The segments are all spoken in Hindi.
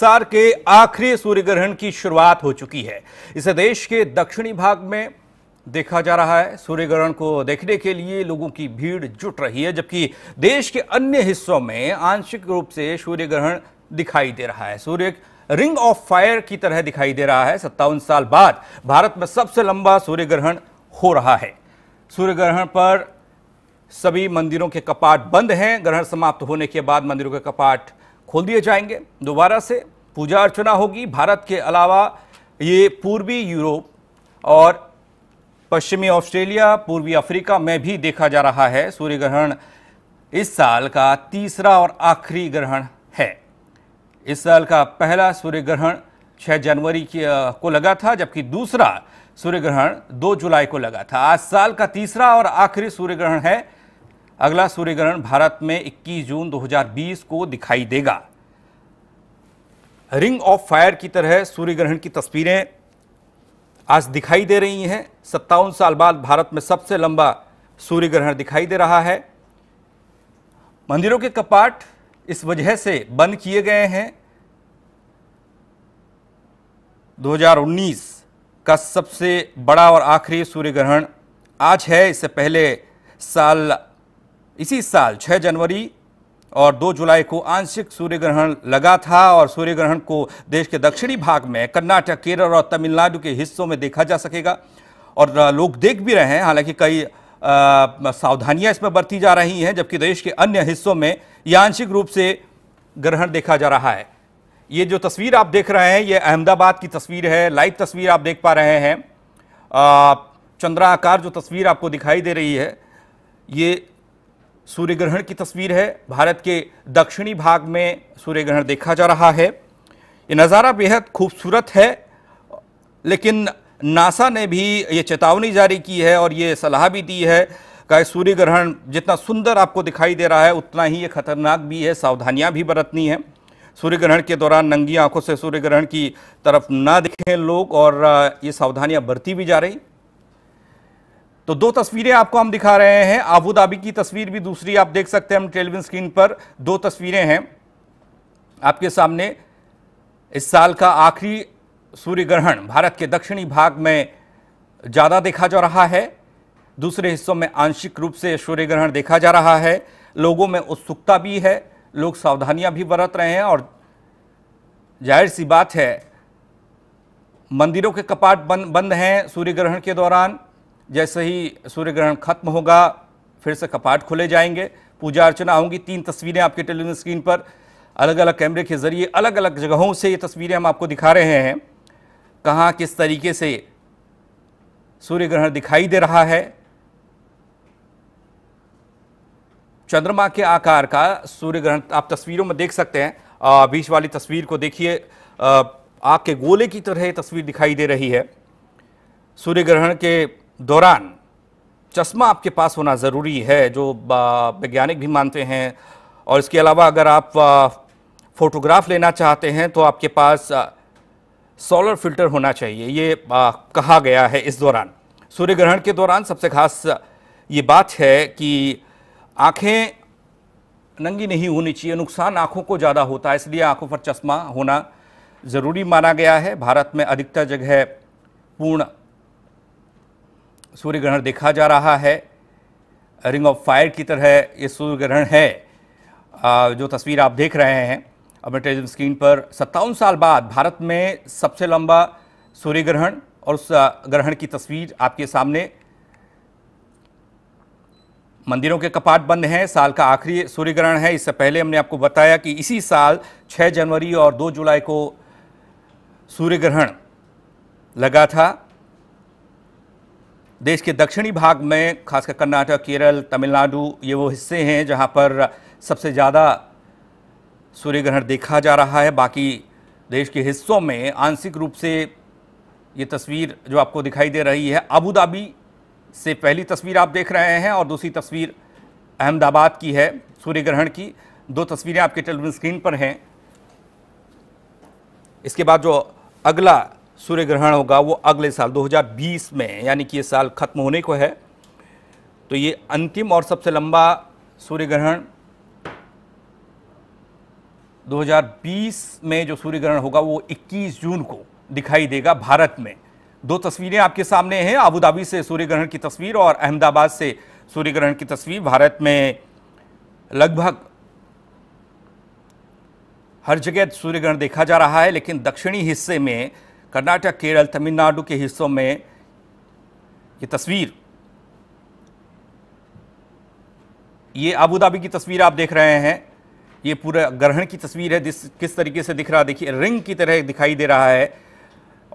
साल के आखिरी सूर्य ग्रहण की शुरुआत हो चुकी है इसे देश के दक्षिणी भाग में देखा जा रहा है सूर्य ग्रहण को देखने के लिए लोगों की भीड़ जुट रही है जबकि देश के अन्य हिस्सों में आंशिक रूप से सूर्य ग्रहण दिखाई दे रहा है सूर्य रिंग ऑफ फायर की तरह दिखाई दे रहा है सत्तावन साल बाद भारत में सबसे लंबा सूर्य ग्रहण हो रहा है सूर्य ग्रहण पर सभी मंदिरों के कपाट बंद हैं ग्रहण समाप्त होने के बाद मंदिरों के कपाट खोल दिए जाएंगे दोबारा से पूजा अर्चना होगी भारत के अलावा ये पूर्वी यूरोप और पश्चिमी ऑस्ट्रेलिया पूर्वी अफ्रीका में भी देखा जा रहा है सूर्य ग्रहण इस साल का तीसरा और आखिरी ग्रहण है इस साल का पहला सूर्य ग्रहण 6 जनवरी को लगा था जबकि दूसरा सूर्य ग्रहण 2 जुलाई को लगा था आज साल का तीसरा और आखिरी सूर्य ग्रहण है अगला सूर्य ग्रहण भारत में 21 जून 2020 को दिखाई देगा रिंग ऑफ फायर की तरह सूर्य ग्रहण की तस्वीरें आज दिखाई दे रही हैं सत्तावन साल बाद भारत में सबसे लंबा सूर्य ग्रहण दिखाई दे रहा है मंदिरों के कपाट इस वजह से बंद किए गए हैं 2019 का सबसे बड़ा और आखिरी सूर्य ग्रहण आज है इससे पहले साल इसी साल 6 जनवरी और 2 जुलाई को आंशिक सूर्य ग्रहण लगा था और सूर्य ग्रहण को देश के दक्षिणी भाग में कर्नाटक केरल और तमिलनाडु के हिस्सों में देखा जा सकेगा और लोग देख भी रहे हैं हालांकि कई सावधानियां इसमें बरती जा रही हैं जबकि देश के अन्य हिस्सों में ये आंशिक रूप से ग्रहण देखा जा रहा है ये जो तस्वीर आप देख रहे हैं ये अहमदाबाद की तस्वीर है लाइव तस्वीर आप देख पा रहे हैं चंद्राकार जो तस्वीर आपको दिखाई दे रही है ये सूर्य ग्रहण की तस्वीर है भारत के दक्षिणी भाग में सूर्य ग्रहण देखा जा रहा है ये नज़ारा बेहद खूबसूरत है लेकिन नासा ने भी ये चेतावनी जारी की है और ये सलाह भी दी है का सूर्य ग्रहण जितना सुंदर आपको दिखाई दे रहा है उतना ही ये खतरनाक भी है सावधानियां भी बरतनी है सूर्य ग्रहण के दौरान नंगी आंखों से सूर्य ग्रहण की तरफ ना दिखें लोग और ये सावधानियां बरती भी जा रही तो दो तस्वीरें आपको हम दिखा रहे हैं आबू धाबी की तस्वीर भी दूसरी आप देख सकते हैं हम टेलीविजन स्क्रीन पर दो तस्वीरें हैं आपके सामने इस साल का आखिरी सूर्य ग्रहण भारत के दक्षिणी भाग में ज़्यादा देखा जा रहा है दूसरे हिस्सों में आंशिक रूप से सूर्य ग्रहण देखा जा रहा है लोगों में उत्सुकता भी है लोग सावधानियां भी बरत रहे हैं और जाहिर सी बात है मंदिरों के कपाट बंद बंद हैं सूर्य ग्रहण के दौरान जैसे ही सूर्य ग्रहण खत्म होगा फिर से कपाट खुले जाएंगे पूजा अर्चना होंगी तीन तस्वीरें आपके टेलीविजन स्क्रीन पर अलग अलग कैमरे के ज़रिए अलग अलग जगहों से ये तस्वीरें हम आपको दिखा रहे हैं कहाँ किस तरीके से सूर्य ग्रहण दिखाई दे रहा है चंद्रमा के आकार का सूर्य ग्रहण आप तस्वीरों में देख सकते हैं बीच वाली तस्वीर को देखिए आग के गोले की तरह तस्वीर दिखाई दे रही है सूर्य ग्रहण के दौरान चश्मा आपके पास होना ज़रूरी है जो वैज्ञानिक भी मानते हैं और इसके अलावा अगर आप फोटोग्राफ लेना चाहते हैं तो आपके पास सोलर फिल्टर होना चाहिए ये कहा गया है इस दौरान सूर्य ग्रहण के दौरान सबसे खास ये बात है कि आँखें नंगी नहीं होनी चाहिए नुकसान आँखों को ज़्यादा होता है इसलिए आँखों पर चश्मा होना ज़रूरी माना गया है भारत में अधिकतर जगह पूर्ण सूर्य ग्रहण देखा जा रहा है रिंग ऑफ फायर की तरह ये सूर्य ग्रहण है जो तस्वीर आप देख रहे हैं अपने टेलीविजन स्क्रीन पर सत्तावन साल बाद भारत में सबसे लंबा सूर्य ग्रहण और उस ग्रहण की तस्वीर आपके सामने मंदिरों के कपाट बंद हैं साल का आखिरी सूर्य ग्रहण है इससे पहले हमने आपको बताया कि इसी साल 6 जनवरी और 2 जुलाई को सूर्य ग्रहण लगा था देश के दक्षिणी भाग में खासकर कर्नाटक केरल तमिलनाडु ये वो हिस्से हैं जहाँ पर सबसे ज़्यादा सूर्य ग्रहण देखा जा रहा है बाकी देश के हिस्सों में आंशिक रूप से ये तस्वीर जो आपको दिखाई दे रही है अबू धाबी से पहली तस्वीर आप देख रहे हैं और दूसरी तस्वीर अहमदाबाद की है सूर्य ग्रहण की दो तस्वीरें आपके टेलीविजन स्क्रीन पर हैं इसके बाद जो अगला सूर्य ग्रहण होगा वो अगले साल 2020 में यानी कि ये साल ख़त्म होने को है तो ये अंतिम और सबसे लंबा सूर्य ग्रहण 2020 में जो सूर्य ग्रहण होगा वो 21 जून को दिखाई देगा भारत में दो तस्वीरें आपके सामने हैं आबूधाबी से सूर्य ग्रहण की तस्वीर और अहमदाबाद से सूर्य ग्रहण की तस्वीर भारत में लगभग हर जगह सूर्य ग्रहण देखा जा रहा है लेकिन दक्षिणी हिस्से में कर्नाटक केरल तमिलनाडु के हिस्सों में ये तस्वीर ये आबूधाबी की तस्वीर आप देख रहे हैं ये पूरा ग्रहण की तस्वीर है जिस किस तरीके से दिख रहा देखिए रिंग की तरह दिखाई दे रहा है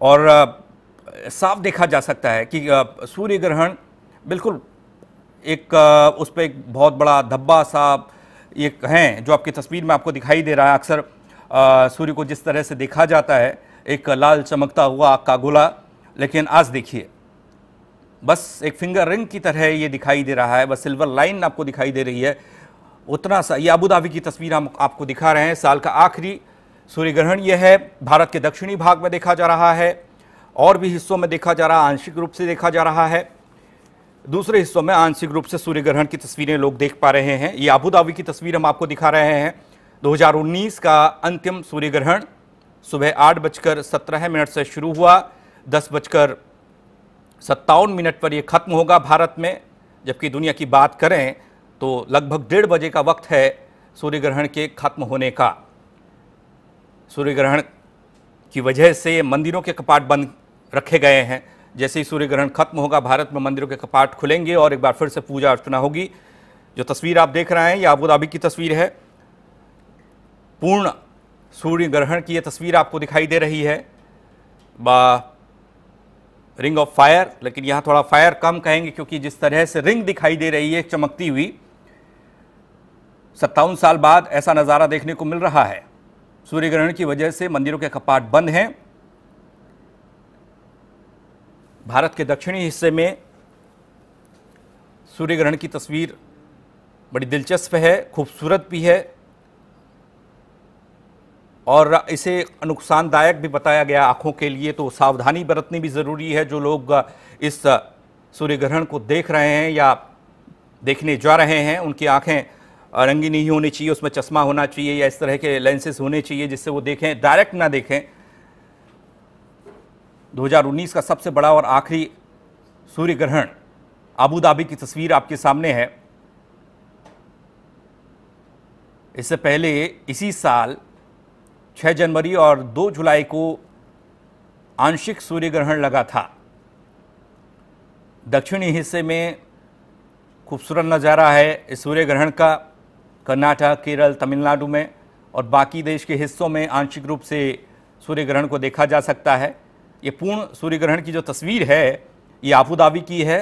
और साफ देखा जा सकता है कि सूर्य ग्रहण बिल्कुल एक उस पर एक बहुत बड़ा धब्बा सा एक हैं जो आपकी तस्वीर में आपको दिखाई दे रहा है अक्सर सूर्य को जिस तरह से देखा जाता है एक लाल चमकता हुआ आग का गोला लेकिन आज देखिए बस एक फिंगर रिंग की तरह ये दिखाई दे रहा है बस सिल्वर लाइन आपको दिखाई दे रही है उतना सा ये अबूधाबी की तस्वीर हम आपको दिखा रहे हैं साल का आखिरी सूर्य ग्रहण यह है भारत के दक्षिणी भाग में देखा जा रहा है और भी हिस्सों में देखा जा रहा है आंशिक रूप से देखा जा रहा है दूसरे हिस्सों में आंशिक रूप से सूर्य ग्रहण की तस्वीरें लोग देख पा रहे हैं ये आबूधाबी की तस्वीर हम आपको दिखा रहे हैं 2019 का अंतिम सूर्य ग्रहण सुबह आठ बजकर सत्रह मिनट से शुरू हुआ दस बजकर सत्तावन मिनट पर यह ख़त्म होगा भारत में जबकि दुनिया की बात करें तो लगभग डेढ़ बजे का वक्त है सूर्य ग्रहण के ख़त्म होने का सूर्य ग्रहण की वजह से मंदिरों के कपाट बंद रखे गए हैं जैसे ही सूर्य ग्रहण खत्म होगा भारत में मंदिरों के कपाट खुलेंगे और एक बार फिर से पूजा अर्चना होगी जो तस्वीर आप देख रहे हैं यह आबूधाबी की तस्वीर है पूर्ण सूर्य ग्रहण की यह तस्वीर आपको दिखाई दे रही है रिंग ऑफ फायर लेकिन यहाँ थोड़ा फायर कम कहेंगे क्योंकि जिस तरह से रिंग दिखाई दे रही है चमकती हुई सत्तावन साल बाद ऐसा नज़ारा देखने को मिल रहा है सूर्य ग्रहण की वजह से मंदिरों के कपाट बंद हैं भारत के दक्षिणी हिस्से में सूर्य ग्रहण की तस्वीर बड़ी दिलचस्प है खूबसूरत भी है और इसे नुकसानदायक भी बताया गया आँखों के लिए तो सावधानी बरतनी भी ज़रूरी है जो लोग इस सूर्य ग्रहण को देख रहे हैं या देखने जा रहे हैं उनकी आँखें रंगी नहीं होनी चाहिए उसमें चश्मा होना चाहिए या इस तरह के लेंसेज होने चाहिए जिससे वो देखें डायरेक्ट ना देखें 2019 का सबसे बड़ा और आखिरी सूर्य ग्रहण आबू धाबी की तस्वीर आपके सामने है इससे पहले इसी साल छः जनवरी और दो जुलाई को आंशिक सूर्य ग्रहण लगा था दक्षिणी हिस्से में खूबसूरत नज़ारा है इस सूर्य ग्रहण का कर्नाटक केरल तमिलनाडु में और बाकी देश के हिस्सों में आंशिक रूप से सूर्य ग्रहण को देखा जा सकता है ये पूर्ण सूर्य ग्रहण की जो तस्वीर है ये आबूधाबी की है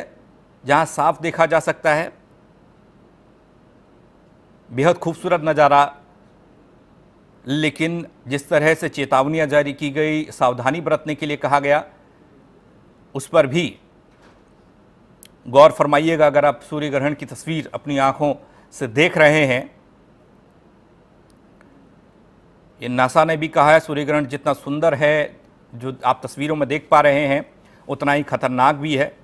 जहाँ साफ देखा जा सकता है बेहद खूबसूरत नज़ारा लेकिन जिस तरह से चेतावनियां जारी की गई सावधानी बरतने के लिए कहा गया उस पर भी गौर फरमाइएगा अगर आप सूर्य ग्रहण की तस्वीर अपनी आंखों से देख रहे हैं ये नासा ने भी कहा है सूर्य ग्रहण जितना सुंदर है जो आप तस्वीरों में देख पा रहे हैं उतना ही खतरनाक भी है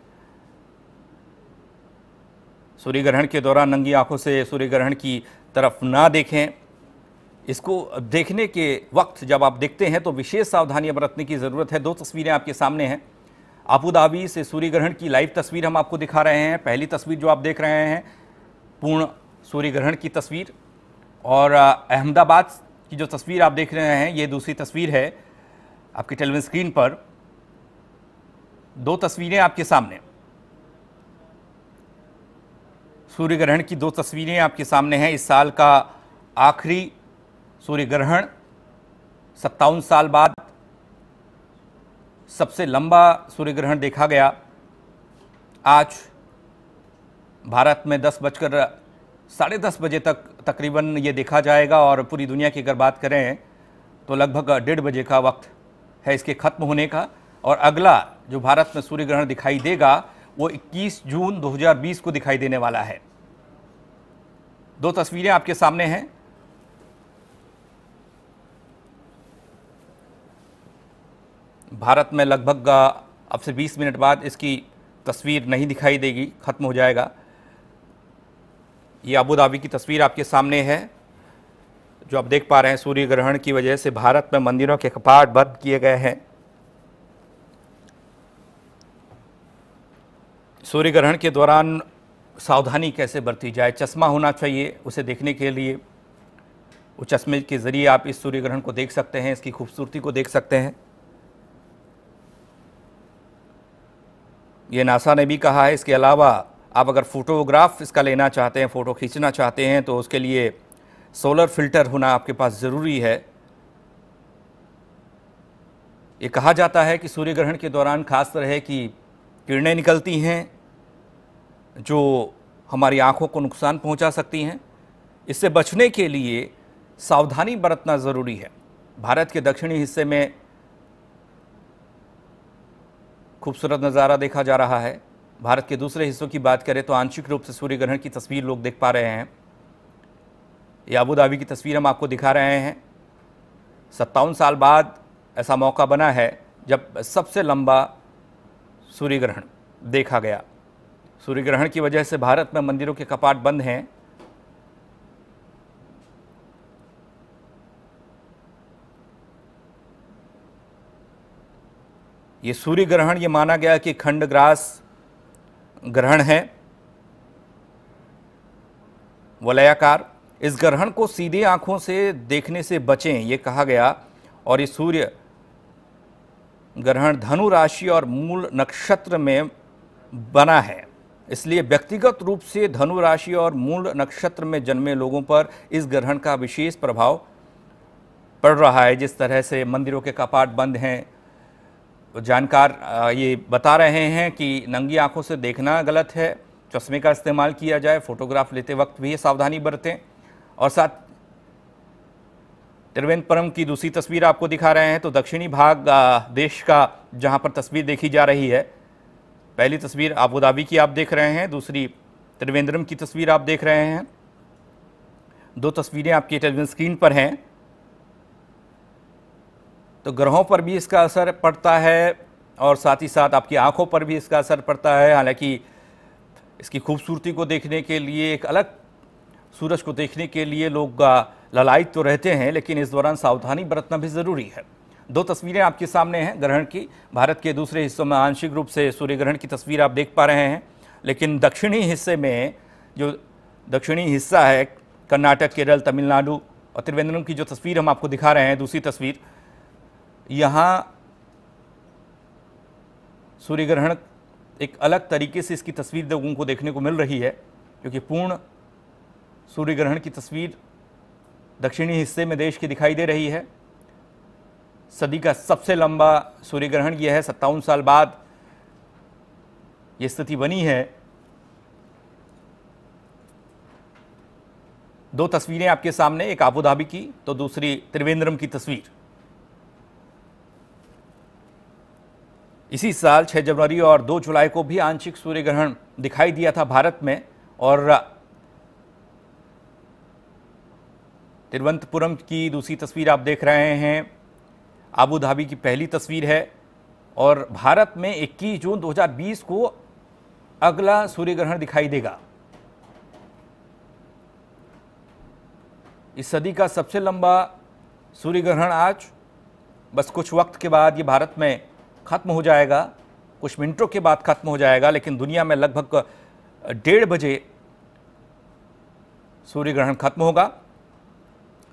सूर्य ग्रहण के दौरान नंगी आंखों से सूर्य ग्रहण की तरफ ना देखें इसको देखने के वक्त जब आप देखते हैं तो विशेष सावधानियां बरतने की ज़रूरत है दो तस्वीरें आपके सामने हैं आबूधाबी से सूर्य ग्रहण की लाइव तस्वीर हम आपको दिखा रहे हैं पहली तस्वीर जो आप देख रहे हैं पूर्ण सूर्य ग्रहण की तस्वीर और अहमदाबाद की जो तस्वीर आप देख रहे हैं ये दूसरी तस्वीर है आपकी टेलीविजन स्क्रीन पर दो तस्वीरें आपके सामने सूर्य ग्रहण की दो तस्वीरें आपके सामने हैं इस साल का आखिरी सूर्य ग्रहण सत्तावन साल बाद सबसे लंबा सूर्य ग्रहण देखा गया आज भारत में दस बजकर साढ़े दस बजे तक तकरीबन ये देखा जाएगा और पूरी दुनिया की अगर बात करें तो लगभग डेढ़ बजे का वक्त है इसके ख़त्म होने का और अगला जो भारत में सूर्य ग्रहण दिखाई देगा वो 21 जून 2020 को दिखाई देने वाला है दो तस्वीरें आपके सामने हैं भारत में लगभग अब से 20 मिनट बाद इसकी तस्वीर नहीं दिखाई देगी ख़त्म हो जाएगा ये अबू धाबी की तस्वीर आपके सामने है जो आप देख पा रहे हैं सूर्य ग्रहण की वजह से भारत में मंदिरों के कपाट बंद किए गए हैं सूर्य ग्रहण के दौरान सावधानी कैसे बरती जाए चश्मा होना चाहिए उसे देखने के लिए वो चश्मे के ज़रिए आप इस सूर्य ग्रहण को देख सकते हैं इसकी खूबसूरती को देख सकते हैं ये नासा ने भी कहा है इसके अलावा आप अगर फ़ोटोग्राफ इसका लेना चाहते हैं फ़ोटो खींचना चाहते हैं तो उसके लिए सोलर फिल्टर होना आपके पास ज़रूरी है ये कहा जाता है कि सूर्य ग्रहण के दौरान खास तरह की किरणें निकलती हैं जो हमारी आँखों को नुकसान पहुँचा सकती हैं इससे बचने के लिए सावधानी बरतना ज़रूरी है भारत के दक्षिणी हिस्से में खूबसूरत नज़ारा देखा जा रहा है भारत के दूसरे हिस्सों की बात करें तो आंशिक रूप से सूर्य ग्रहण की तस्वीर लोग देख पा रहे हैं या अबूधाबी की तस्वीर हम आपको दिखा रहे हैं सत्तावन साल बाद ऐसा मौका बना है जब सबसे लंबा सूर्य ग्रहण देखा गया सूर्य ग्रहण की वजह से भारत में मंदिरों के कपाट बंद हैं ये सूर्य ग्रहण ये माना गया कि खंडग्रास ग्रहण है वलयाकार इस ग्रहण को सीधे आंखों से देखने से बचें ये कहा गया और ये सूर्य ग्रहण धनु राशि और मूल नक्षत्र में बना है इसलिए व्यक्तिगत रूप से धनु राशि और मूल नक्षत्र में जन्मे लोगों पर इस ग्रहण का विशेष प्रभाव पड़ रहा है जिस तरह से मंदिरों के कपाट बंद हैं जानकार ये बता रहे हैं कि नंगी आंखों से देखना गलत है चश्मे का इस्तेमाल किया जाए फोटोग्राफ लेते वक्त भी सावधानी बरतें और साथ त्रिवेंद्रपुरम की दूसरी तस्वीर आपको दिखा रहे हैं तो दक्षिणी भाग देश का जहां पर तस्वीर देखी जा रही है पहली तस्वीर आबूधाबी की आप देख रहे हैं दूसरी त्रिवेंद्रम की तस्वीर आप देख रहे हैं दो तस्वीरें आपकी टेलीविजन स्क्रीन पर हैं तो ग्रहों पर भी इसका असर पड़ता है और साथ ही साथ आपकी आंखों पर भी इसका असर पड़ता है हालांकि इसकी खूबसूरती को देखने के लिए एक अलग सूरज को देखने के लिए लोग ललायत तो रहते हैं लेकिन इस दौरान सावधानी बरतना भी ज़रूरी है दो तस्वीरें आपके सामने हैं ग्रहण की भारत के दूसरे हिस्सों में आंशिक रूप से सूर्य ग्रहण की तस्वीर आप देख पा रहे हैं लेकिन दक्षिणी हिस्से में जो दक्षिणी हिस्सा है कर्नाटक केरल तमिलनाडु और त्रिवेंद्रम की जो तस्वीर हम आपको दिखा रहे हैं दूसरी तस्वीर यहाँ सूर्य ग्रहण एक अलग तरीके से इसकी तस्वीर लोगों को देखने को मिल रही है क्योंकि पूर्ण सूर्य ग्रहण की तस्वीर दक्षिणी हिस्से में देश की दिखाई दे रही है सदी का सबसे लंबा सूर्य ग्रहण यह है सत्तावन साल बाद ये स्थिति बनी है दो तस्वीरें आपके सामने एक आबू धाबी की तो दूसरी त्रिवेंद्रम की तस्वीर इसी साल 6 जनवरी और 2 जुलाई को भी आंशिक सूर्य ग्रहण दिखाई दिया था भारत में और तिरुवंतपुरम की दूसरी तस्वीर आप देख रहे हैं आबू धाबी की पहली तस्वीर है और भारत में 21 जून 2020 को अगला सूर्य ग्रहण दिखाई देगा इस सदी का सबसे लंबा सूर्य ग्रहण आज बस कुछ वक्त के बाद ये भारत में ख़त्म हो जाएगा कुछ मिनटों के बाद ख़त्म हो जाएगा लेकिन दुनिया में लगभग डेढ़ बजे सूर्य ग्रहण खत्म होगा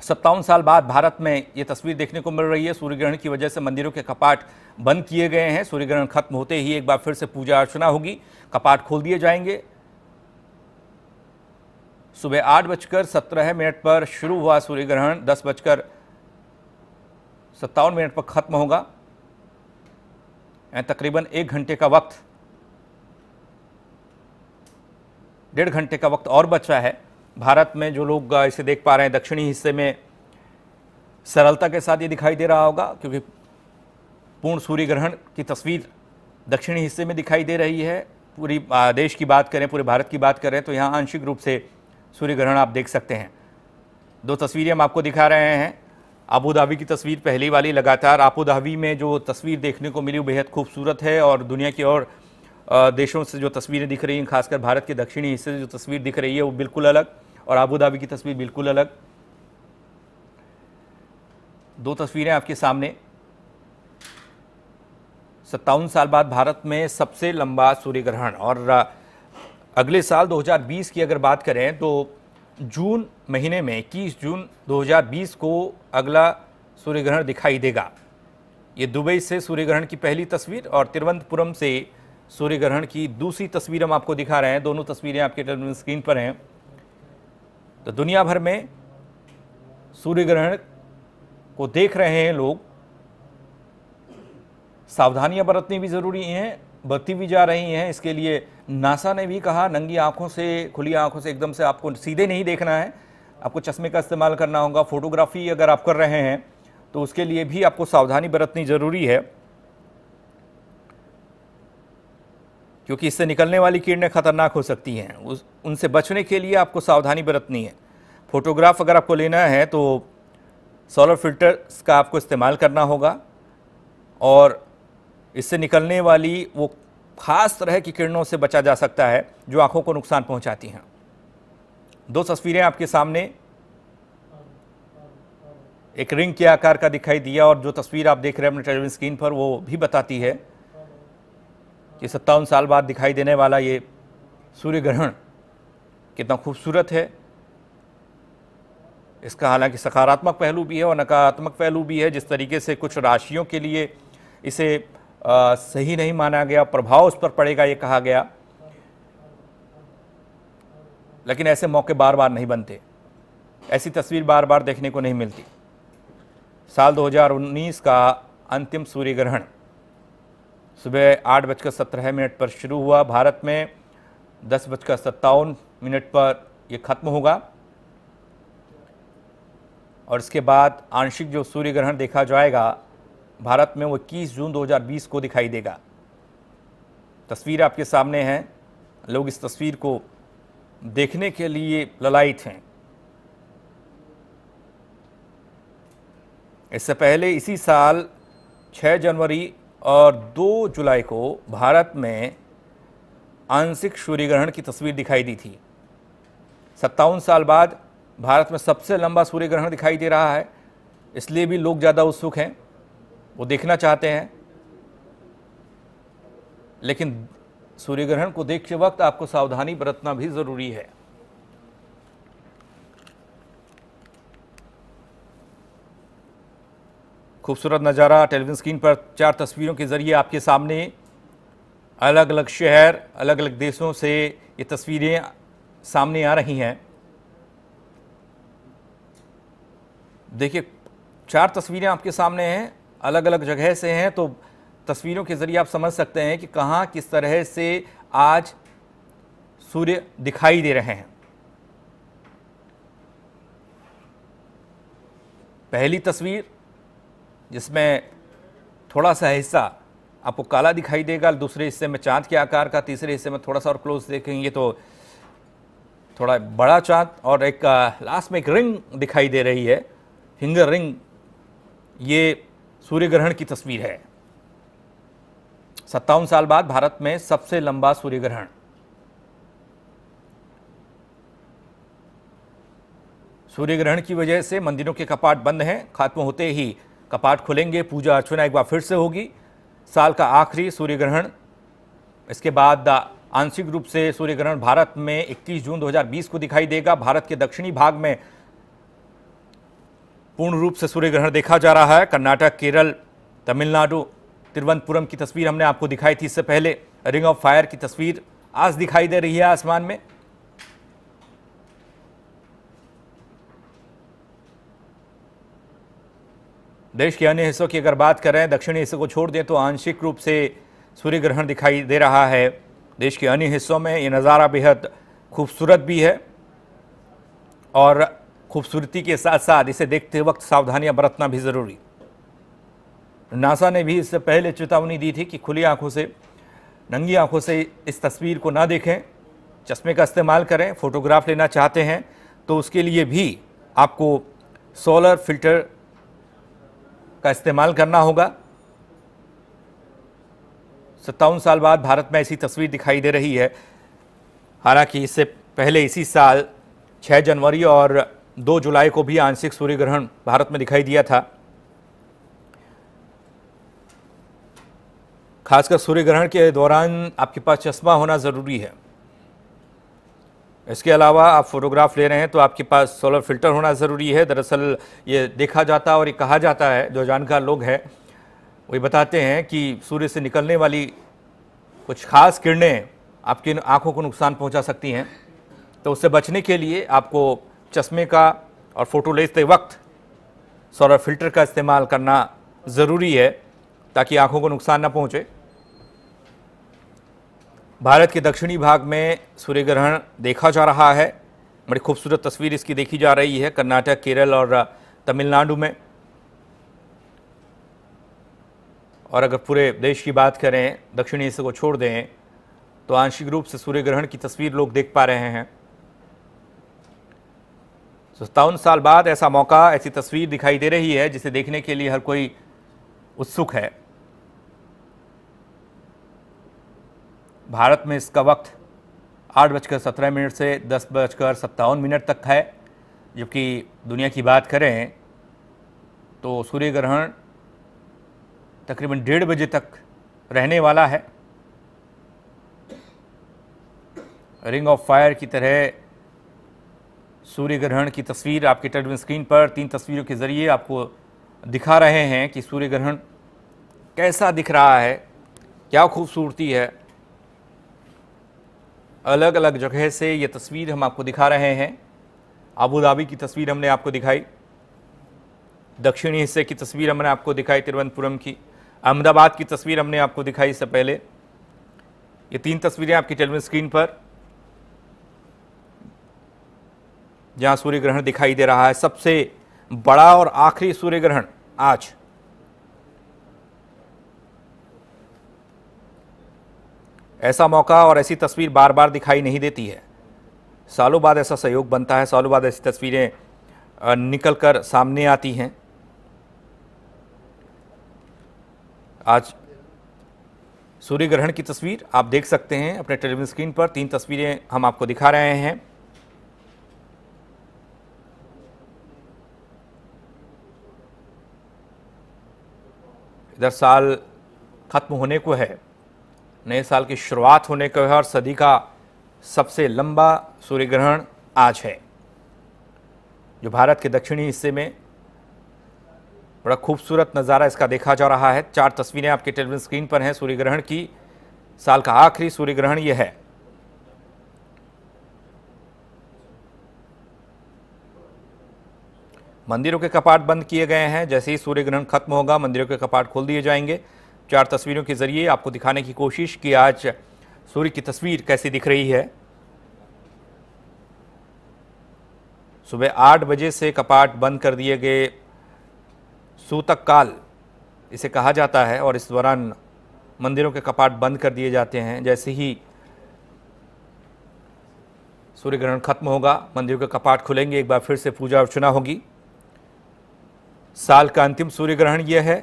सत्तावन साल बाद भारत में ये तस्वीर देखने को मिल रही है सूर्य ग्रहण की वजह से मंदिरों के कपाट बंद किए गए हैं सूर्य ग्रहण खत्म होते ही एक बार फिर से पूजा अर्चना होगी कपाट खोल दिए जाएंगे सुबह आठ बजकर सत्रह मिनट पर शुरू हुआ सूर्य ग्रहण दस बजकर सत्तावन मिनट पर खत्म होगा तकरीबन एक घंटे का वक्त डेढ़ घंटे का वक्त और बचा है भारत में जो लोग इसे देख पा रहे हैं दक्षिणी हिस्से में सरलता के साथ ये दिखाई दे रहा होगा क्योंकि पूर्ण सूर्य ग्रहण की तस्वीर दक्षिणी हिस्से में दिखाई दे रही है पूरी देश की बात करें पूरे भारत की बात करें तो यहाँ आंशिक रूप से सूर्य ग्रहण आप देख सकते हैं दो तस्वीरें हम आपको दिखा रहे हैं आबू धाबी की तस्वीर पहली वाली लगातार आबू धाबी में जो तस्वीर देखने को मिली वो बेहद खूबसूरत है और दुनिया की और देशों से जो तस्वीरें दिख रही हैं खासकर भारत के दक्षिणी हिस्से से जो तस्वीर दिख रही है वो बिल्कुल अलग और आबू धाबी की तस्वीर बिल्कुल अलग दो तस्वीरें आपके सामने सत्तावन साल बाद भारत में सबसे लंबा सूर्य ग्रहण और अगले साल 2020 की अगर बात करें तो जून महीने में इक्कीस जून 2020 को अगला सूर्य ग्रहण दिखाई देगा ये दुबई से सूर्य ग्रहण की पहली तस्वीर और तिरुवनंतपुरम से सूर्य ग्रहण की दूसरी तस्वीर हम आपको दिखा रहे हैं दोनों तस्वीरें आपके टेलीविजन स्क्रीन पर हैं तो दुनिया भर में सूर्य ग्रहण को देख रहे हैं लोग सावधानियां बरतनी भी ज़रूरी हैं बढ़ती भी जा रही हैं इसके लिए नासा ने भी कहा नंगी आंखों से खुली आंखों से एकदम से आपको सीधे नहीं देखना है आपको चश्मे का इस्तेमाल करना होगा फोटोग्राफी अगर आप कर रहे हैं तो उसके लिए भी आपको सावधानी बरतनी ज़रूरी है क्योंकि इससे निकलने वाली किरणें खतरनाक हो सकती हैं उस उनसे बचने के लिए आपको सावधानी बरतनी है फोटोग्राफ अगर आपको लेना है तो सोलर फिल्टर्स का आपको इस्तेमाल करना होगा और इससे निकलने वाली वो खास तरह की किरणों से बचा जा सकता है जो आंखों को नुकसान पहुंचाती हैं दो तस्वीरें आपके सामने एक रिंग के आकार का दिखाई दिया और जो तस्वीर आप देख रहे हैं अपने टेलीविजन स्क्रीन पर वो भी बताती है कि सत्तावन साल बाद दिखाई देने वाला ये सूर्य ग्रहण कितना खूबसूरत है इसका हालांकि सकारात्मक पहलू भी है और नकारात्मक पहलू भी है जिस तरीके से कुछ राशियों के लिए इसे आ, सही नहीं माना गया प्रभाव उस पर पड़ेगा ये कहा गया लेकिन ऐसे मौके बार बार नहीं बनते ऐसी तस्वीर बार बार देखने को नहीं मिलती साल 2019 का अंतिम सूर्य ग्रहण सुबह आठ बजकर सत्रह मिनट पर शुरू हुआ भारत में दस बजकर सत्तावन मिनट पर यह खत्म होगा और इसके बाद आंशिक जो सूर्य ग्रहण देखा जाएगा भारत में वो इक्कीस जून 2020 को दिखाई देगा तस्वीर आपके सामने है लोग इस तस्वीर को देखने के लिए ललायित हैं इससे पहले इसी साल 6 जनवरी और 2 जुलाई को भारत में आंशिक सूर्यग्रहण की तस्वीर दिखाई दी थी सत्तावन साल बाद भारत में सबसे लंबा सूर्यग्रहण दिखाई दे रहा है इसलिए भी लोग ज़्यादा उत्सुक हैं वो देखना चाहते हैं लेकिन सूर्य ग्रहण को देखते वक्त आपको सावधानी बरतना भी ज़रूरी है खूबसूरत नज़ारा टेलीविज़न स्क्रीन पर चार तस्वीरों के ज़रिए आपके सामने अलग अलग शहर अलग अलग देशों से ये तस्वीरें सामने आ रही हैं देखिए चार तस्वीरें आपके सामने हैं अलग अलग जगह से हैं तो तस्वीरों के ज़रिए आप समझ सकते हैं कि कहाँ किस तरह से आज सूर्य दिखाई दे रहे हैं पहली तस्वीर जिसमें थोड़ा सा हिस्सा आपको काला दिखाई देगा दूसरे हिस्से में चांद के आकार का तीसरे हिस्से में थोड़ा सा और क्लोज देखेंगे तो थोड़ा बड़ा चांद और एक लास्ट में एक रिंग दिखाई दे रही है फिंगर रिंग ये सूर्य ग्रहण की तस्वीर है सत्तावन साल बाद भारत में सबसे लंबा सूर्य ग्रहण सूर्य ग्रहण की वजह से मंदिरों के कपाट बंद हैं खात्म होते ही कपाट खुलेंगे पूजा अर्चना एक बार फिर से होगी साल का आखिरी सूर्य ग्रहण इसके बाद आंशिक रूप से सूर्य ग्रहण भारत में 21 जून 2020 को दिखाई देगा भारत के दक्षिणी भाग में पूर्ण रूप से सूर्य ग्रहण देखा जा रहा है कर्नाटक केरल तमिलनाडु तिरुवनंतपुरम की तस्वीर हमने आपको दिखाई थी इससे पहले रिंग ऑफ फायर की तस्वीर आज दिखाई दे रही है आसमान में देश के अन्य हिस्सों की अगर बात करें दक्षिणी हिस्से को छोड़ दें तो आंशिक रूप से सूर्य ग्रहण दिखाई दे रहा है देश के अन्य हिस्सों में ये नज़ारा बेहद खूबसूरत भी है और खूबसूरती के साथ साथ इसे देखते वक्त सावधानियां बरतना भी ज़रूरी नासा ने भी इससे पहले चेतावनी दी थी कि खुली आंखों से नंगी आंखों से इस तस्वीर को ना देखें चश्मे का इस्तेमाल करें फ़ोटोग्राफ लेना चाहते हैं तो उसके लिए भी आपको सोलर फिल्टर का इस्तेमाल करना होगा सत्तावन साल बाद भारत में ऐसी तस्वीर दिखाई दे रही है हालांकि इससे पहले इसी साल 6 जनवरी और दो जुलाई को भी आंशिक सूर्य ग्रहण भारत में दिखाई दिया था खासकर सूर्य ग्रहण के दौरान आपके पास चश्मा होना ज़रूरी है इसके अलावा आप फोटोग्राफ ले रहे हैं तो आपके पास सोलर फिल्टर होना ज़रूरी है दरअसल ये देखा जाता है और ये कहा जाता है जो जानकार लोग हैं वो ये बताते हैं कि सूर्य से निकलने वाली कुछ खास किरणें आपकी आँखों को नुकसान पहुँचा सकती हैं तो उससे बचने के लिए आपको चश्मे का और फ़ोटो लेते वक्त सोलर फिल्टर का इस्तेमाल करना ज़रूरी है ताकि आँखों को नुकसान न पहुँचे भारत के दक्षिणी भाग में सूर्य ग्रहण देखा जा रहा है बड़ी खूबसूरत तस्वीर इसकी देखी जा रही है कर्नाटक केरल और तमिलनाडु में और अगर पूरे देश की बात करें दक्षिणी हिस्से को छोड़ दें तो आंशिक रूप से सूर्य ग्रहण की तस्वीर लोग देख पा रहे हैं सत्तावन साल बाद ऐसा मौका ऐसी तस्वीर दिखाई दे रही है जिसे देखने के लिए हर कोई उत्सुक है भारत में इसका वक्त आठ बजकर सत्रह मिनट से दस बजकर सत्तावन मिनट तक है जबकि दुनिया की बात करें तो सूर्य ग्रहण तकरीबन डेढ़ बजे तक रहने वाला है रिंग ऑफ फायर की तरह सूर्य ग्रहण की तस्वीर आपके टेलीविजन स्क्रीन पर तीन तस्वीरों के ज़रिए आपको दिखा रहे हैं कि सूर्य ग्रहण कैसा दिख रहा है क्या खूबसूरती है अलग अलग जगह से ये तस्वीर हम आपको दिखा रहे हैं आबू धाबी की तस्वीर हमने आपको दिखाई दक्षिणी हिस्से की तस्वीर हमने आपको दिखाई तिरुवनंतपुरम की अहमदाबाद की तस्वीर हमने आपको दिखाई इससे पहले ये तीन तस्वीरें आपकी टेलीविजन स्क्रीन पर जहां सूर्य ग्रहण दिखाई दे रहा है सबसे बड़ा और आखिरी सूर्य ग्रहण आज ऐसा मौका और ऐसी तस्वीर बार बार दिखाई नहीं देती है सालों बाद ऐसा सहयोग बनता है सालों बाद ऐसी तस्वीरें निकल कर सामने आती हैं आज सूर्य ग्रहण की तस्वीर आप देख सकते हैं अपने टेलीविजन स्क्रीन पर तीन तस्वीरें हम आपको दिखा रहे हैं इधर साल ख़त्म होने को है नए साल की शुरुआत होने को है और सदी का सबसे लंबा सूर्य ग्रहण आज है जो भारत के दक्षिणी हिस्से में बड़ा खूबसूरत नज़ारा इसका देखा जा रहा है चार तस्वीरें आपके टेलीविजन स्क्रीन पर हैं सूर्य ग्रहण की साल का आखिरी सूर्य ग्रहण ये है मंदिरों के कपाट बंद किए गए हैं जैसे ही सूर्य ग्रहण खत्म होगा मंदिरों के कपाट खोल दिए जाएंगे चार तस्वीरों के जरिए आपको दिखाने की कोशिश की आज सूर्य की तस्वीर कैसी दिख रही है सुबह आठ बजे से कपाट बंद कर दिए गए सूतक काल इसे कहा जाता है और इस दौरान मंदिरों के कपाट बंद कर दिए जाते हैं जैसे ही सूर्य ग्रहण खत्म होगा मंदिरों के कपाट खुलेंगे एक बार फिर से पूजा अर्चना होगी साल का अंतिम सूर्य ग्रहण यह है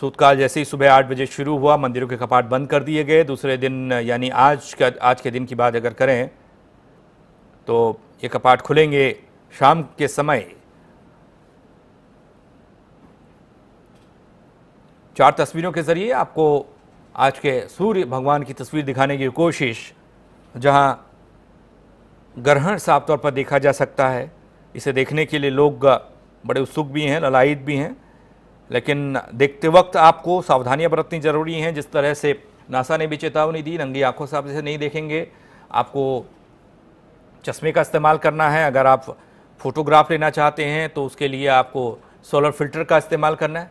सूतकाल जैसे ही सुबह आठ बजे शुरू हुआ मंदिरों के कपाट बंद कर दिए गए दूसरे दिन यानी आज का आज के दिन की बात अगर करें तो ये कपाट खुलेंगे शाम के समय चार तस्वीरों के ज़रिए आपको आज के सूर्य भगवान की तस्वीर दिखाने की कोशिश जहां ग्रहण साफ तौर पर देखा जा सकता है इसे देखने के लिए लोग बड़े उत्सुक भी हैं ललायत भी हैं लेकिन देखते वक्त आपको सावधानियां बरतनी ज़रूरी हैं जिस तरह से नासा ने भी चेतावनी दी नंगी आंखों से आप इसे नहीं देखेंगे आपको चश्मे का इस्तेमाल करना है अगर आप फोटोग्राफ लेना चाहते हैं तो उसके लिए आपको सोलर फिल्टर का इस्तेमाल करना है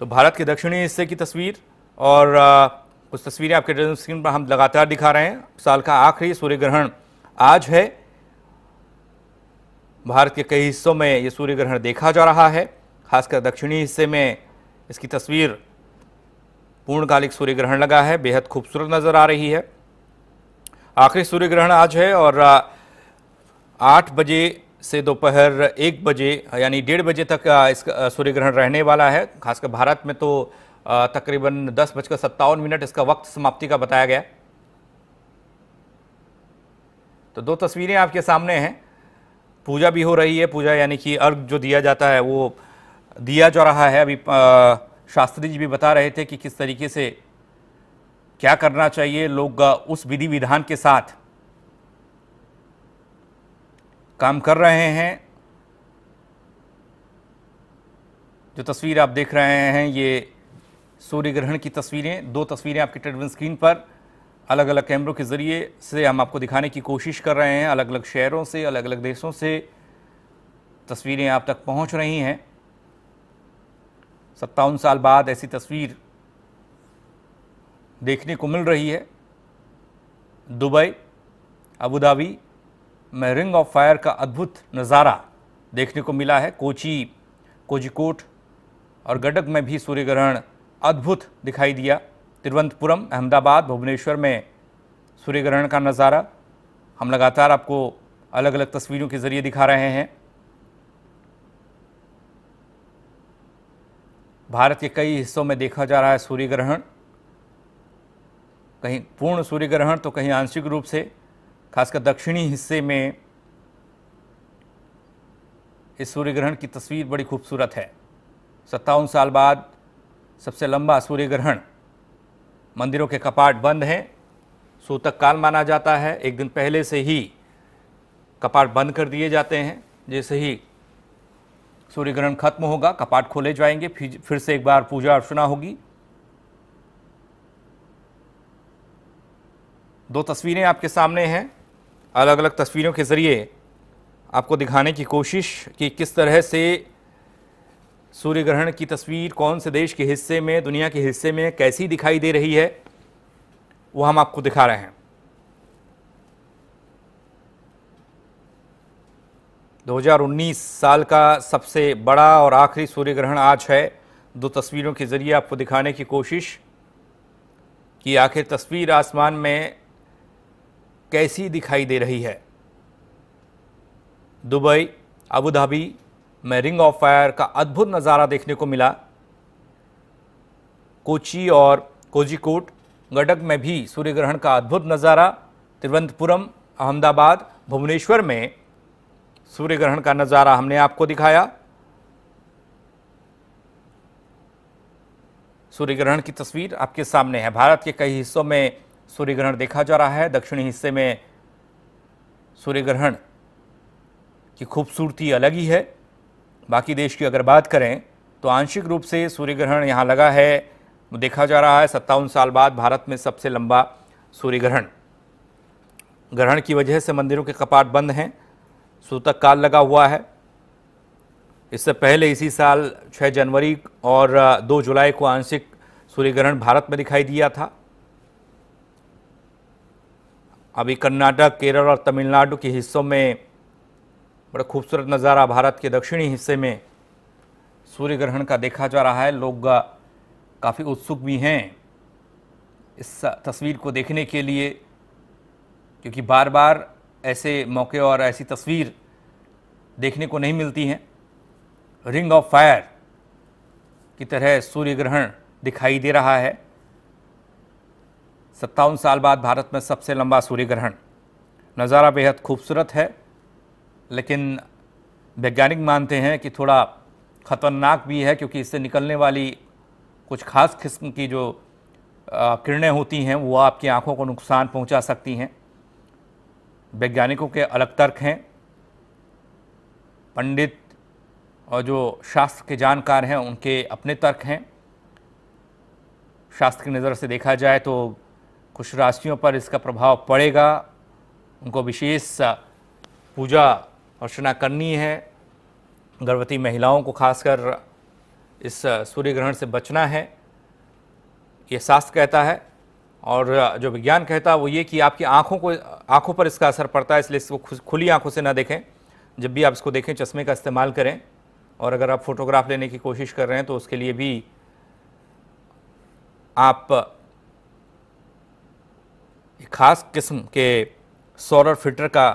तो भारत के दक्षिणी हिस्से की तस्वीर और कुछ तस्वीरें आपके टेलीविजन स्क्रीन पर हम लगातार दिखा रहे हैं साल का आखिरी सूर्य ग्रहण आज है भारत के कई हिस्सों में ये सूर्य ग्रहण देखा जा रहा है खासकर दक्षिणी हिस्से में इसकी तस्वीर पूर्णकालिक सूर्य ग्रहण लगा है बेहद खूबसूरत नज़र आ रही है आखिरी सूर्य ग्रहण आज है और आठ बजे से दोपहर एक बजे यानी डेढ़ बजे तक इस सूर्य ग्रहण रहने वाला है खासकर भारत में तो तकरीबन दस बजकर सत्तावन मिनट इसका वक्त समाप्ति का बताया गया तो दो तस्वीरें आपके सामने हैं पूजा भी हो रही है पूजा यानी कि अर्घ जो दिया जाता है वो दिया जा रहा है अभी शास्त्री जी भी बता रहे थे कि किस तरीके से क्या करना चाहिए लोग उस विधि विधान के साथ काम कर रहे हैं जो तस्वीर आप देख रहे हैं ये सूर्य ग्रहण की तस्वीरें दो तस्वीरें आपकी टेलीविजन स्क्रीन पर अलग अलग कैमरों के ज़रिए से हम आपको दिखाने की कोशिश कर रहे हैं अलग अलग शहरों से अलग अलग देशों से तस्वीरें आप तक पहुंच रही हैं सत्तावन साल बाद ऐसी तस्वीर देखने को मिल रही है दुबई अबूधाबी में रिंग ऑफ फायर का अद्भुत नज़ारा देखने को मिला है कोची कोजिकोट और गडक में भी सूर्य ग्रहण अद्भुत दिखाई दिया तिरुवनंतपुरम अहमदाबाद भुवनेश्वर में सूर्य ग्रहण का नज़ारा हम लगातार आपको अलग अलग तस्वीरों के ज़रिए दिखा रहे हैं भारत के कई हिस्सों में देखा जा रहा है सूर्य ग्रहण कहीं पूर्ण सूर्य ग्रहण तो कहीं आंशिक रूप से खासकर दक्षिणी हिस्से में इस सूर्य ग्रहण की तस्वीर बड़ी खूबसूरत है सत्तावन साल बाद सबसे लंबा सूर्य ग्रहण मंदिरों के कपाट बंद हैं सूतक काल माना जाता है एक दिन पहले से ही कपाट बंद कर दिए जाते हैं जैसे ही सूर्य ग्रहण खत्म होगा कपाट खोले जाएंगे फिर फिर से एक बार पूजा अर्चना होगी दो तस्वीरें आपके सामने हैं अलग अलग तस्वीरों के ज़रिए आपको दिखाने की कोशिश कि किस तरह से सूर्य ग्रहण की तस्वीर कौन से देश के हिस्से में दुनिया के हिस्से में कैसी दिखाई दे रही है वो हम आपको दिखा रहे हैं दो हजार उन्नीस साल का सबसे बड़ा और आखिरी सूर्य ग्रहण आज है दो तस्वीरों के ज़रिए आपको दिखाने की कोशिश कि आखिर तस्वीर आसमान में कैसी दिखाई दे रही है दुबई अबू धाबी में रिंग ऑफ फायर का अद्भुत नज़ारा देखने को मिला कोची और कोजिकोट गडक में भी सूर्य ग्रहण का अद्भुत नज़ारा तिरुवनंतपुरम अहमदाबाद भुवनेश्वर में सूर्य ग्रहण का नज़ारा हमने आपको दिखाया सूर्य ग्रहण की तस्वीर आपके सामने है भारत के कई हिस्सों में सूर्य ग्रहण देखा जा रहा है दक्षिणी हिस्से में सूर्य ग्रहण की खूबसूरती अलग ही है बाकी देश की अगर बात करें तो आंशिक रूप से सूर्य ग्रहण यहाँ लगा है देखा जा रहा है सत्तावन साल बाद भारत में सबसे लंबा सूर्य ग्रहण ग्रहण की वजह से मंदिरों के कपाट बंद हैं सूतक काल लगा हुआ है इससे पहले इसी साल 6 जनवरी और 2 जुलाई को आंशिक सूर्य ग्रहण भारत में दिखाई दिया था अभी कर्नाटक केरल और तमिलनाडु के हिस्सों में बड़ा खूबसूरत नज़ारा भारत के दक्षिणी हिस्से में सूर्य ग्रहण का देखा जा रहा है लोग काफ़ी उत्सुक भी हैं इस तस्वीर को देखने के लिए क्योंकि बार बार ऐसे मौके और ऐसी तस्वीर देखने को नहीं मिलती हैं रिंग ऑफ फायर की तरह सूर्य ग्रहण दिखाई दे रहा है सत्तावन साल बाद भारत में सबसे लंबा सूर्य ग्रहण नज़ारा बेहद खूबसूरत है लेकिन वैज्ञानिक मानते हैं कि थोड़ा ख़तरनाक भी है क्योंकि इससे निकलने वाली कुछ ख़ास किस्म की जो किरणें होती हैं वो आपकी आंखों को नुकसान पहुंचा सकती हैं वैज्ञानिकों के अलग तर्क हैं पंडित और जो शास्त्र के जानकार हैं उनके अपने तर्क हैं शास्त्र की नज़र से देखा जाए तो कुछ राशियों पर इसका प्रभाव पड़ेगा उनको विशेष पूजा अर्चना करनी है गर्भवती महिलाओं को खासकर इस सूर्य ग्रहण से बचना है ये शास्त्र कहता है और जो विज्ञान कहता है वो ये कि आपकी आँखों को आँखों पर इसका असर पड़ता है इसलिए इसको खुली आँखों से ना देखें जब भी आप इसको देखें चश्मे का इस्तेमाल करें और अगर आप फोटोग्राफ लेने की कोशिश कर रहे हैं तो उसके लिए भी आप खास किस्म के सोलर फिल्टर का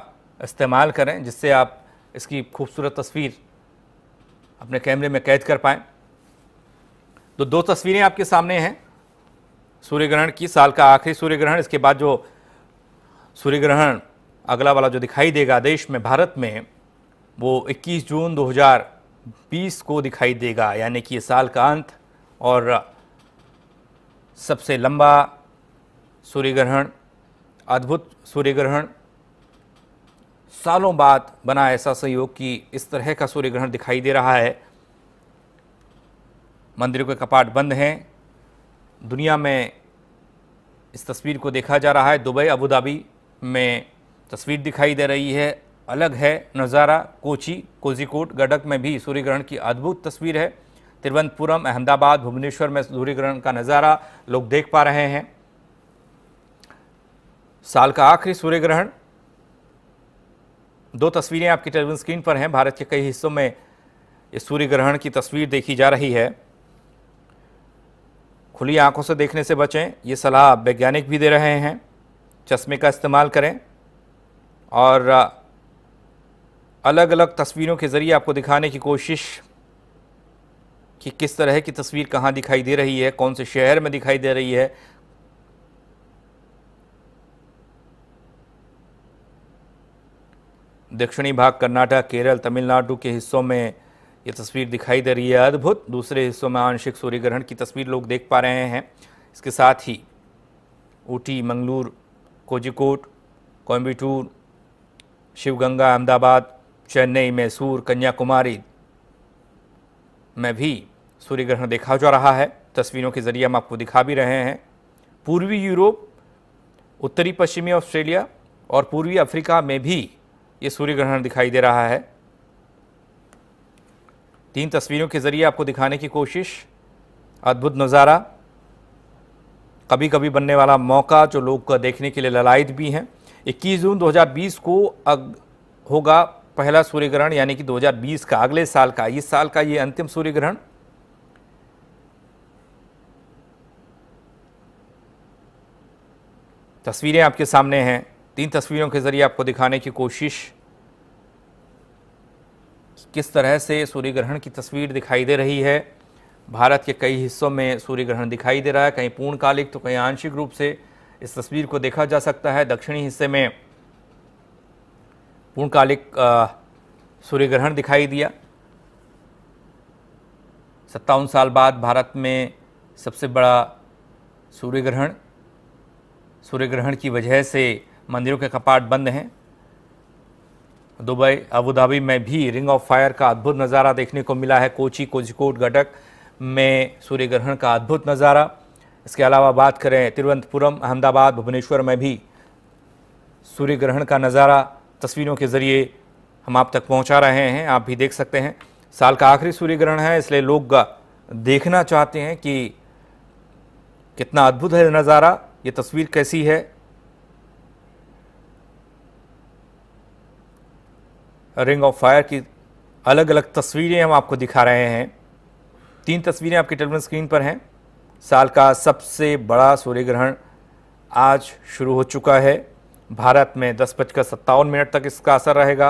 इस्तेमाल करें जिससे आप इसकी खूबसूरत तस्वीर अपने कैमरे में कैद कर पाएँ तो दो तस्वीरें आपके सामने हैं सूर्य ग्रहण की साल का आखिरी सूर्य ग्रहण इसके बाद जो सूर्य ग्रहण अगला वाला जो दिखाई देगा देश में भारत में वो 21 जून 2020 को दिखाई देगा यानी कि ये साल का अंत और सबसे लंबा सूर्य ग्रहण अद्भुत सूर्य ग्रहण सालों बाद बना ऐसा सहयोग कि इस तरह का सूर्य ग्रहण दिखाई दे रहा है मंदिरों के कपाट बंद हैं दुनिया में इस तस्वीर को देखा जा रहा है दुबई अबू धाबी में तस्वीर दिखाई दे रही है अलग है नज़ारा कोची कोजिकोट गडक में भी सूर्य ग्रहण की अद्भुत तस्वीर है तिरुवनंतपुरम अहमदाबाद भुवनेश्वर में सूर्य ग्रहण का नज़ारा लोग देख पा रहे हैं साल का आखिरी सूर्य ग्रहण दो तस्वीरें आपकी टेलीविजन स्क्रीन पर हैं भारत के कई हिस्सों में इस सूर्य ग्रहण की तस्वीर देखी जा रही है खुली आंखों से देखने से बचें ये सलाह वैज्ञानिक भी दे रहे हैं चश्मे का इस्तेमाल करें और अलग अलग तस्वीरों के ज़रिए आपको दिखाने की कोशिश कि किस तरह की तस्वीर कहाँ दिखाई दे रही है कौन से शहर में दिखाई दे रही है दक्षिणी भाग कर्नाटक केरल तमिलनाडु के हिस्सों में ये तस्वीर दिखाई दे रही है अद्भुत दूसरे हिस्सों में आंशिक सूर्य ग्रहण की तस्वीर लोग देख पा रहे हैं इसके साथ ही ऊटी मंगलूर कोजिकोट कोयम्बटूर शिवगंगा अहमदाबाद चेन्नई मैसूर कन्याकुमारी में भी सूर्य ग्रहण देखा जा रहा है तस्वीरों के जरिए हम आपको दिखा भी रहे हैं पूर्वी यूरोप उत्तरी पश्चिमी ऑस्ट्रेलिया और पूर्वी अफ्रीका में भी ये सूर्य ग्रहण दिखाई दे रहा है तीन तस्वीरों के ज़रिए आपको दिखाने की कोशिश अद्भुत नज़ारा कभी कभी बनने वाला मौका जो लोग देखने के लिए ललायत भी हैं 21 जून 2020 को अग होगा पहला सूर्य ग्रहण यानी कि 2020 का अगले साल का इस साल का ये अंतिम सूर्य ग्रहण तस्वीरें आपके सामने हैं तीन तस्वीरों के ज़रिए आपको दिखाने की कोशिश किस तरह से सूर्य ग्रहण की तस्वीर दिखाई दे रही है भारत के कई हिस्सों में सूर्य ग्रहण दिखाई दे रहा है कहीं पूर्णकालिक तो कहीं आंशिक रूप से इस तस्वीर को देखा जा सकता है दक्षिणी हिस्से में पूर्णकालिक सूर्य ग्रहण दिखाई दिया सत्तावन साल बाद भारत में सबसे बड़ा सूर्य ग्रहण सूर्य ग्रहण की वजह से मंदिरों के कपाट बंद हैं दुबई अबूधाबी में भी रिंग ऑफ फायर का अद्भुत नज़ारा देखने को मिला है कोची कोझिकोड गटक में सूर्य ग्रहण का अद्भुत नज़ारा इसके अलावा बात करें तिरुवनंतपुरम अहमदाबाद भुवनेश्वर में भी सूर्य ग्रहण का नज़ारा तस्वीरों के ज़रिए हम आप तक पहुंचा रहे हैं आप भी देख सकते हैं साल का आखिरी सूर्य ग्रहण है इसलिए लोग देखना चाहते हैं कि कितना अद्भुत है नज़ारा ये तस्वीर कैसी है रिंग ऑफ फायर की अलग अलग तस्वीरें हम आपको दिखा रहे हैं तीन तस्वीरें आपकी टेलीविजन स्क्रीन पर हैं साल का सबसे बड़ा सूर्य ग्रहण आज शुरू हो चुका है भारत में दस बजकर सत्तावन मिनट तक इसका असर रहेगा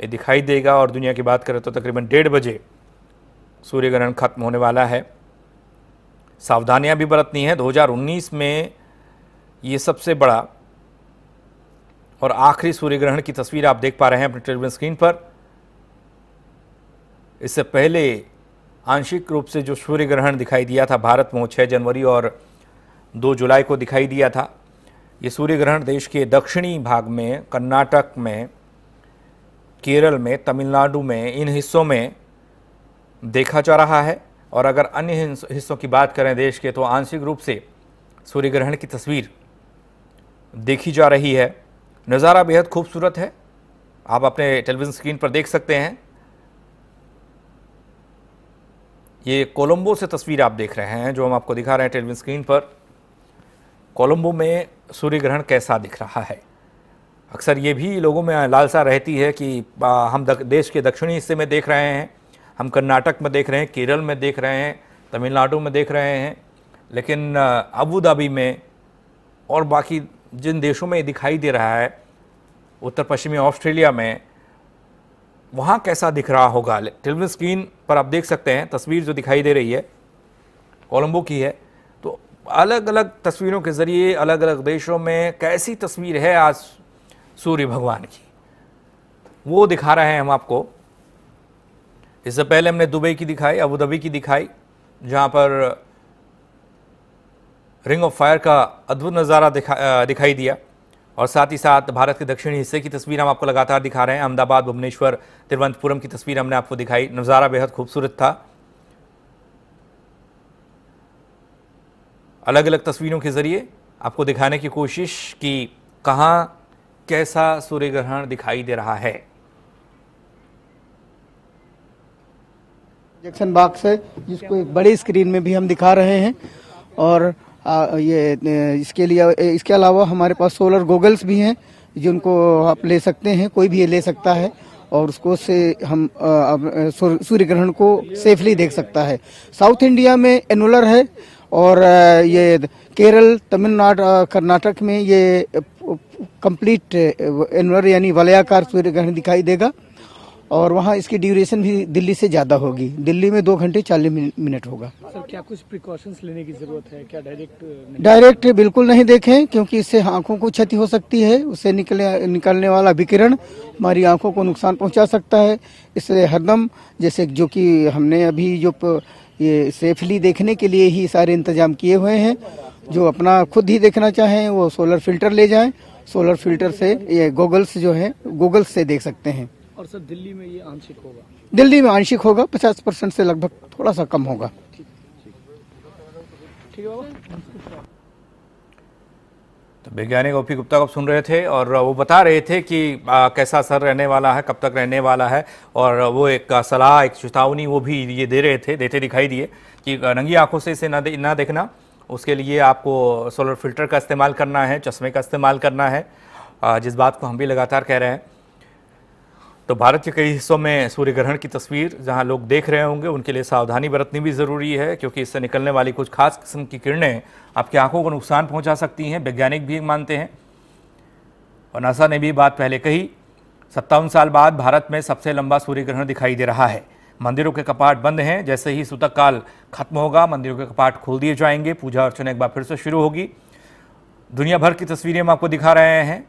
ये दिखाई देगा और दुनिया की बात करें तो तकरीबन डेढ़ बजे सूर्य ग्रहण खत्म होने वाला है सावधानियां भी बरतनी है 2019 में ये सबसे बड़ा और आखिरी सूर्य ग्रहण की तस्वीर आप देख पा रहे हैं अपने टेलीविजन स्क्रीन पर इससे पहले आंशिक रूप से जो सूर्य ग्रहण दिखाई दिया था भारत में छः जनवरी और दो जुलाई को दिखाई दिया था ये सूर्य ग्रहण देश के दक्षिणी भाग में कर्नाटक में केरल में तमिलनाडु में इन हिस्सों में देखा जा रहा है और अगर अन्य हिस्सों की बात करें देश के तो आंशिक रूप से सूर्य ग्रहण की तस्वीर देखी जा रही है नज़ारा बेहद खूबसूरत है आप अपने टेलीविज़न स्क्रीन पर देख सकते हैं ये कोलंबो से तस्वीर आप देख रहे हैं जो हम आपको दिखा रहे हैं टेलीविज़न स्क्रीन पर कोलंबो में सूर्य ग्रहण कैसा दिख रहा है अक्सर ये भी लोगों में लालसा रहती है कि हम देश के दक्षिणी हिस्से में देख रहे हैं हम कर्नाटक में देख रहे हैं केरल में देख रहे हैं तमिलनाडु में देख रहे हैं लेकिन अबू धाबी में और बाकी जिन देशों में दिखाई दे रहा है उत्तर पश्चिमी ऑस्ट्रेलिया में वहाँ कैसा दिख रहा होगा टेलीविजन स्क्रीन पर आप देख सकते हैं तस्वीर जो दिखाई दे रही है कोलंबो की है तो अलग अलग तस्वीरों के ज़रिए अलग अलग देशों में कैसी तस्वीर है आज सूर्य भगवान की वो दिखा रहे हैं हम आपको इससे पहले हमने दुबई की दिखाई अबू धाबी की दिखाई जहाँ पर रिंग ऑफ फायर का अद्भुत नज़ारा दिखा दिखाई दिया और साथ ही साथ भारत के दक्षिणी हिस्से की तस्वीर हम आपको लगातार दिखा रहे हैं अहमदाबाद भुवनेश्वर तिरुवनंतपुरम की तस्वीर हमने आपको दिखाई नज़ारा बेहद खूबसूरत था अलग अलग तस्वीरों के ज़रिए आपको दिखाने की कोशिश कि कहाँ कैसा सूर्य ग्रहण दिखाई दे रहा है जैक्सन बाग से जिसको एक बड़ी स्क्रीन में भी हम दिखा रहे हैं और आ, ये इसके लिए इसके अलावा हमारे पास सोलर गोगल्स भी हैं जिनको आप ले सकते हैं कोई भी ये ले सकता है और उसको से हम सूर्य ग्रहण को सेफली देख सकता है साउथ इंडिया में एनुलर है और ये केरल तमिलनाडु कर्नाटक में ये कंप्लीट एनुलर यानी वलयाकार सूर्य ग्रहण दिखाई देगा और वहाँ इसकी ड्यूरेशन भी दिल्ली से ज़्यादा होगी दिल्ली में दो घंटे चालीस मिनट होगा सर क्या कुछ प्रिकॉशंस लेने की ज़रूरत है क्या डायरेक्ट डायरेक्ट बिल्कुल नहीं देखें क्योंकि इससे आंखों को क्षति हो सकती है उससे निकले निकलने वाला विकिरण हमारी आंखों को नुकसान पहुंचा सकता है इससे हरदम जैसे जो कि हमने अभी जो ये सेफली देखने के लिए ही सारे इंतजाम किए हुए हैं जो अपना खुद ही देखना चाहें वो सोलर फिल्टर ले जाएं सोलर फिल्टर से ये गूगल्स जो है गूगल्स से देख सकते हैं और सर दिल्ली में ये आंशिक होगा दिल्ली में आंशिक होगा पचास परसेंट से लगभग थोड़ा सा कम होगा ठीक तो वैज्ञानिक ओपी गुप्ता को सुन रहे थे और वो बता रहे थे कि आ, कैसा असर रहने वाला है कब तक रहने वाला है और वो एक सलाह एक चेतावनी वो भी ये दे रहे थे देते दिखाई दिए कि नंगी आंखों से इसे ना दे, ना देखना उसके लिए आपको सोलर फिल्टर का इस्तेमाल करना है चश्मे का इस्तेमाल करना है जिस बात को हम भी लगातार कह रहे हैं तो भारत के कई हिस्सों में सूर्य ग्रहण की तस्वीर जहां लोग देख रहे होंगे उनके लिए सावधानी बरतनी भी ज़रूरी है क्योंकि इससे निकलने वाली कुछ खास किस्म की किरणें आपकी आंखों को नुकसान पहुंचा सकती हैं वैज्ञानिक भी मानते हैं और नासा ने भी बात पहले कही सत्तावन साल बाद भारत में सबसे लंबा सूर्य ग्रहण दिखाई दे रहा है मंदिरों के कपाट बंद हैं जैसे ही सूतक काल खत्म होगा मंदिरों के कपाट खोल दिए जाएंगे पूजा अर्चना एक बार फिर से शुरू होगी दुनिया भर की तस्वीरें हम आपको दिखा रहे हैं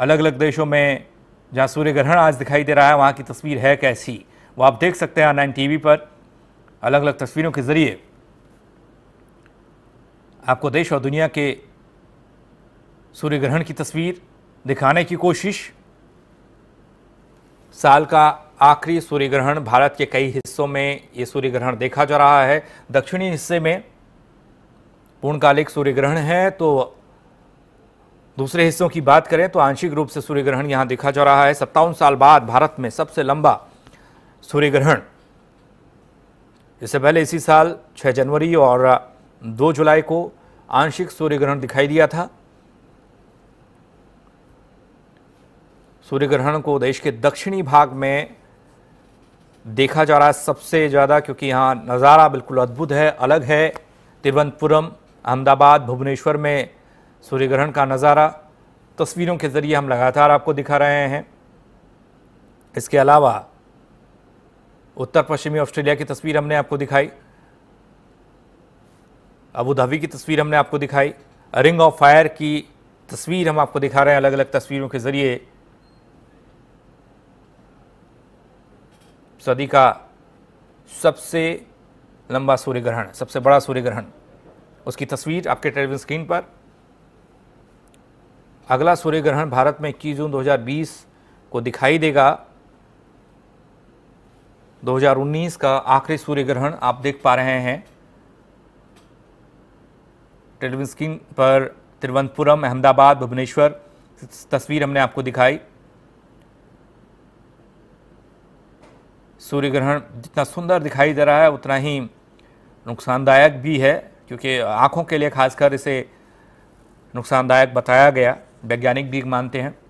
अलग अलग देशों में जहाँ सूर्य ग्रहण आज दिखाई दे रहा है वहाँ की तस्वीर है कैसी वो आप देख सकते हैं ऑनलाइन नाइन टी पर अलग अलग तस्वीरों के ज़रिए आपको देश और दुनिया के सूर्य ग्रहण की तस्वीर दिखाने की कोशिश साल का आखिरी सूर्य ग्रहण भारत के कई हिस्सों में ये सूर्य ग्रहण देखा जा रहा है दक्षिणी हिस्से में पूर्णकालिक सूर्य ग्रहण है तो दूसरे हिस्सों की बात करें तो आंशिक रूप से सूर्य ग्रहण यहां देखा जा रहा है सत्तावन साल बाद भारत में सबसे लंबा सूर्य ग्रहण इससे पहले इसी साल 6 जनवरी और 2 जुलाई को आंशिक सूर्य ग्रहण दिखाई दिया था सूर्य ग्रहण को देश के दक्षिणी भाग में देखा जा रहा है सबसे ज़्यादा क्योंकि यहाँ नज़ारा बिल्कुल अद्भुत है अलग है तिरुवनंतपुरम अहमदाबाद भुवनेश्वर में सूर्य ग्रहण का नज़ारा तस्वीरों के ज़रिए हम लगातार आपको दिखा रहे हैं इसके अलावा उत्तर पश्चिमी ऑस्ट्रेलिया की तस्वीर हमने आपको दिखाई अबू धाबी की तस्वीर हमने आपको दिखाई रिंग ऑफ फायर की तस्वीर हम आपको दिखा रहे हैं अलग अलग तस्वीरों के ज़रिए सदी का सबसे लंबा सूर्य ग्रहण सबसे बड़ा सूर्य ग्रहण उसकी तस्वीर आपके टेलीविजन स्क्रीन पर अगला सूर्य ग्रहण भारत में 21 जून 2020 को दिखाई देगा 2019 का आखिरी सूर्य ग्रहण आप देख पा रहे हैं टेलीविजन स्क्रीन पर तिरुवनंतपुरम अहमदाबाद भुवनेश्वर तस्वीर हमने आपको दिखाई सूर्य ग्रहण जितना सुंदर दिखाई दे रहा है उतना ही नुकसानदायक भी है क्योंकि आँखों के लिए खासकर इसे नुकसानदायक बताया गया वैज्ञानिक भी मानते हैं